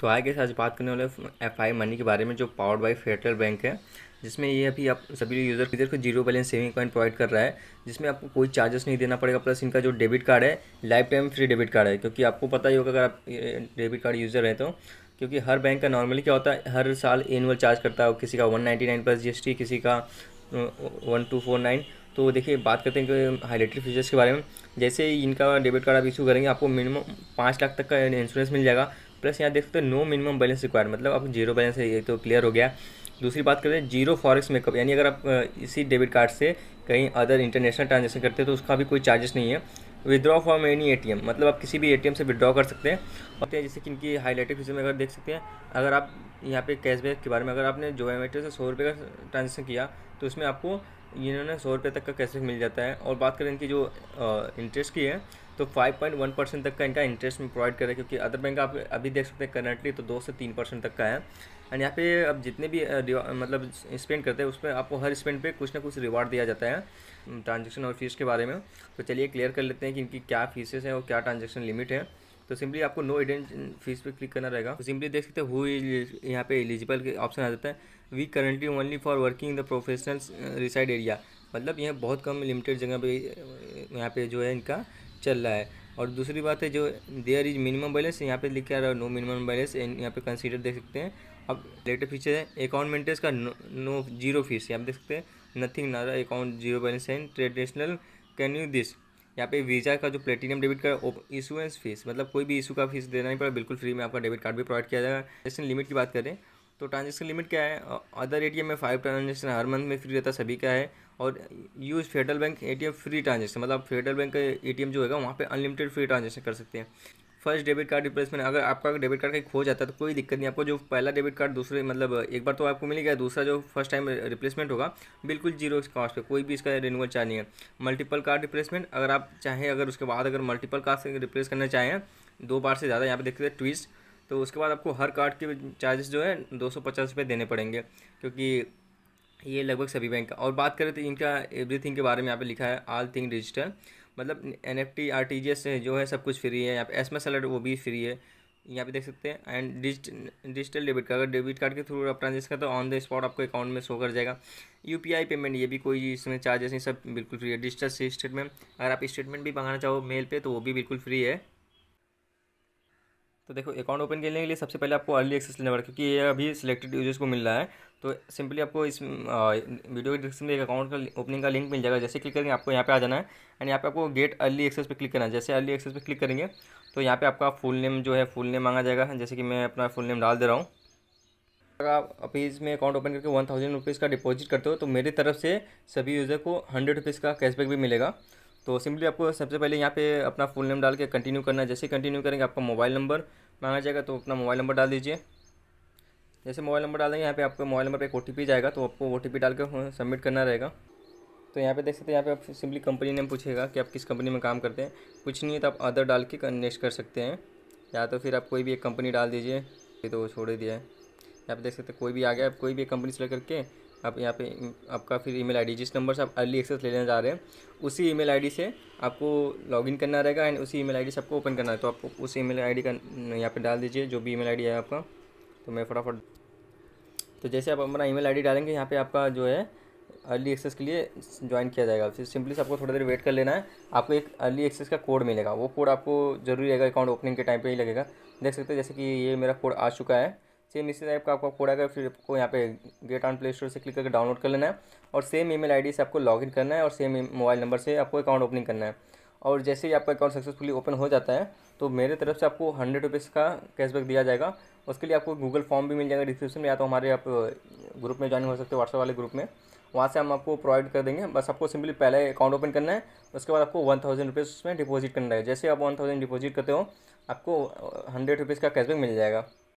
तो आगे आज बात करने वाले एफ आई मनी के बारे में जो पावर्ड बाई फेडरल बैंक है जिसमें ये अभी आप सभी यूज़र यूज़र को zero balance saving point provide कर रहा है जिसमें आपको कोई चार्जेस नहीं देना पड़ेगा प्लस इनका जो डेबिट कार्ड है life time free debit card है क्योंकि आपको पता ही होगा अगर आप डेबिट कार्ड यूज़र हैं तो क्योंकि हर बैंक का नॉर्मली क्या होता है हर साल एनुअल चार्ज करता है किसी का one ninety nine plus G किसी का वन टू फोर नाइन तो देखिए बात करते हैं कि हाईलाइटेड फीचर्स के बारे में जैसे इनका डेबिट कार्ड आप इशू करेंगे आपको मिनिमम पाँच लाख तक का इंश्योरेंस मिल जाएगा प्लस यहाँ देख सकते हो नो मिनिमम बैलेंस रिक्वायर मतलब आप जीरो बैलेंस है ये तो क्लियर हो गया दूसरी बात करें जीरो फॉरेक्स मेकअप यानी अगर आप इसी डेबिट कार्ड से कहीं अदर इंटरनेशनल ट्रांजेक्शन करते हैं तो उसका भी कोई चार्जेस नहीं है विद्रॉ फॉर्म एनी एटीएम मतलब आप किसी भी एटीएम से विद्रॉ कर सकते हैं और जैसे कि इनकी हाईलाइटेड फीचर में अगर देख सकते हैं अगर आप यहाँ पे कैशबैक के बारे में अगर आपने जोमेटो से सौ रुपये का ट्रांजेक्शन किया तो उसमें आपको इन्होंने सौ रुपये तक का कैशबैक मिल जाता है और बात करें इनकी जो इंटरेस्ट की है तो 5.1 परसेंट तक का इनका इंटरेस्ट में प्रोवाइड कर क्योंकि अदर बैंक आप अभी देख सकते हैं करंटली तो दो से तीन परसेंट तक का है एंड यहाँ पे अब जितने भी मतलब स्पेंड करते हैं उसमें आपको हर स्पेंड पे कुछ ना कुछ रिवार्ड दिया जाता है ट्रांजेक्शन और फीस के बारे में तो चलिए क्लियर कर लेते हैं कि इनकी क्या फीसेस हैं और क्या ट्रांजेक्शन लिमिट है तो सिंपली आपको नो एडेंट फीस पे क्लिक करना रहेगा तो सिंपली देख सकते हैं हु यहाँ पे एलिजिबल के ऑप्शन आ जाता है we currently only for working in the professionals reside area मतलब यह बहुत कम लिमिटेड जगह पे uh, यहाँ पे जो है इनका चल रहा है और दूसरी बात है जो देयर इज मिनिमम बैलेंस यहाँ पे लिख के आ रहा है नो मिनिमम बैलेंस यहाँ पे कंसीडर देख सकते हैं अब लेटर फीचर है अकाउंट मेंटेनेंस का नो, नो जीरो फीस यहाँ पे देख सकते हैं नथिंग नारा account zero balance and traditional can you this यहाँ पे वीज़ा का जो platinum debit card issuance fees मतलब कोई भी इशू का फीस देना नहीं पड़ा बिल्कुल फ्री में आपका डेबिट कार्ड भी प्रोवाइड किया जाएगा ट्रांजेक्शन लिमिट की बात करें तो ट्रांजेक्शन लिमिट क्या है अदर ए में फाइव ट्रांजेक्शन हर मंथ में फ्री रहता सभी का है और use Federal Bank A free transaction मतलब फेडरल बैंक का ए जो है वहाँ पर अनलिमिटेड फ्री ट्रांजेक्शन कर सकते हैं फर्स्ट डेबिट कार्ड रिप्लेसमेंट अगर आपका डेबिट कार्ड कहीं खो जाता है तो कोई दिक्कत नहीं आपको जो पहला डेबिट कार्ड दूसरे मतलब एक बार तो आपको मिल गया दूसरा जो फर्स्ट टाइम रिप्लेसमेंट होगा बिल्कुल जीरो कॉस्ट पे कोई भी इसका रिन्यूअल चार्ज नहीं है मल्टीपल कार्ड रिप्लेसमेंट अगर आप चाहें अगर उसके बाद अगर मल्टीपल कार्ड से रिप्लेस करना चाहें दो बार से ज़्यादा यहाँ पर देखते हैं ट्विस्ट तो उसके बाद आपको हर कार्ड के चार्जेस जो है दो सौ पचास रुपये देने पड़ेंगे क्योंकि ये लगभग सभी बैंक का और बात करें तो इनका एवरीथिंग के बारे में यहाँ पे लिखा है आल थिंग डिजिटल मतलब N F T R T G S जो है सब कुछ फ्री है यहाँ पे एस एम एस अलर्ट वो भी फ्री है यहाँ पे देख सकते हैं एंड डिजिटल डेबिट कार्ड अगर डेबिट कार्ड के थ्रू आप ट्रांजेक्शन करते हो ऑन द स्पॉट आपको अकाउंट में शो कर जाएगा यूपीआई पेमेंट ये भी कोई इसमें चार्जेस नहीं सब बिल्कुल फ्री है डिजिटल स्टेटमेंट अगर आप स्टेटमेंट भी मंगाना चाहो मेल पे तो वो भी बिल्कुल फ्री है तो देखो अकाउंट ओपन करने के लिए सबसे पहले आपको अर्ली एक्सेस लेना पड़ेगा क्योंकि ये अभी सिलेक्टेड यूजर्स को मिल रहा है तो सिंपली आपको इस वीडियो के डिस्क्रिप्शन में एक अकाउंट का ओपनिंग का लिंक मिल जाएगा जैसे क्लिक करेंगे आपको यहाँ पे आ जाना है एंड यहाँ पे आपको गेट अर्ली एक्सेस पे क्लिक करना है जैसे अर्ली एक्सेस पे क्लिक करेंगे तो यहाँ पे आपका फुल नेम जो है फुल नेम मांगा जाएगा जैसे कि मैं अपना फुल नेम डाल दे रहा हूँ अगर आप अभी इसमें अकाउंट ओपन करके वन थाउजेंड रुपीज़ का डिपॉजिट करते हो तो मेरी तरफ से सभी यूज़र को हंड्रेड रुपीज़ का कैशबैक भी मिलेगा तो सिंपली आपको सबसे पहले यहाँ पे अपना फुल नेम डाल के कंटिन्यू करना है जैसे कंटिन्यू करेंगे आपका मोबाइल नंबर मांगा जाएगा तो अपना मोबाइल नंबर डाल दीजिए जैसे मोबाइल नंबर डालेंगे यहाँ पे आपके मोबाइल नंबर पे एक ओ जाएगा तो आपको ओ टी डाल के सबमिट करना रहेगा तो यहाँ पे देख सकते हैं यहाँ पे आप सिंपली कंपनी नेम पूछेगा कि आप किस कंपनी में काम करते हैं कुछ नहीं है तो आप अदर डाल के नेक्स्ट कर सकते हैं या तो फिर आप कोई भी एक कंपनी डाल दीजिए तो छोड़ दिया है यहाँ पे देख सकते हैं कोई भी आ गया आप कोई भी एक कंपनी सेलेक्ट करके आप यहाँ पे हम्म, आपका फिर ईमेल आईडी जिस नंबर से आप अर्ली एक्सेस लेने जा रहे हैं उसी ईमेल आईडी से आपको लॉगिन करना रहेगा एंड उसी ईमेल आईडी से आपको ओपन करना है तो आप उस ईमेल आईडी का यहाँ पे डाल दीजिए जो भी ईमेल आईडी है आपका तो मैं फटाफट तो जैसे आप अपना ईमेल आईडी डालेंगे यहाँ पे आपका जो है अर्ली एक्सेस के लिए ज्वाइन किया जाएगा फिर सिंपली आपको थोड़ी देर वेट कर लेना है आपको एक अर्ली एक्सेस का कोड मिलेगा वो कोड आपको जरूरी रहेगा अकाउंट ओपनिंग के टाइम पर ही लगेगा देख सकते हैं जैसे कि ये मेरा कोड आ चुका है सेम इसी टाइप का आपका कोड आएगा फिर आपको यहाँ पे गेट ऑन प्ले स्टोर से क्लिक करके डाउनलोड कर लेना है और सेम ईमेल आईडी से आपको लॉगिन करना है और सेम मोबाइल नंबर से आपको अकाउंट ओपनिंग करना है और जैसे ही आपका अकाउंट सक्सेसफुली ओपन हो जाता है तो मेरे तरफ से आपको हंड्रेड रुपीज़ का कैशबैक दिया जाएगा उसके लिए आपको गूगल फॉर्म भी मिल जाएगा डिस्क्रिप्शन में या तो हमारे आप ग्रुप में ज्वाइन हो सकते हो व्हाट्सएप वाले ग्रुप में वहाँ से हम आपको प्रोवाइड कर देंगे बस आपको सिंपली पहले अकाउंट ओपन करना है उसके बाद आपको वन थाउजेंड रुपीज़ में डिपॉजिट करना है जैसे आप वन थाउजेंड डिपॉजिट करते हो आपको हंड्रेड रुपीज़ का कैशबैक मिल जाएगा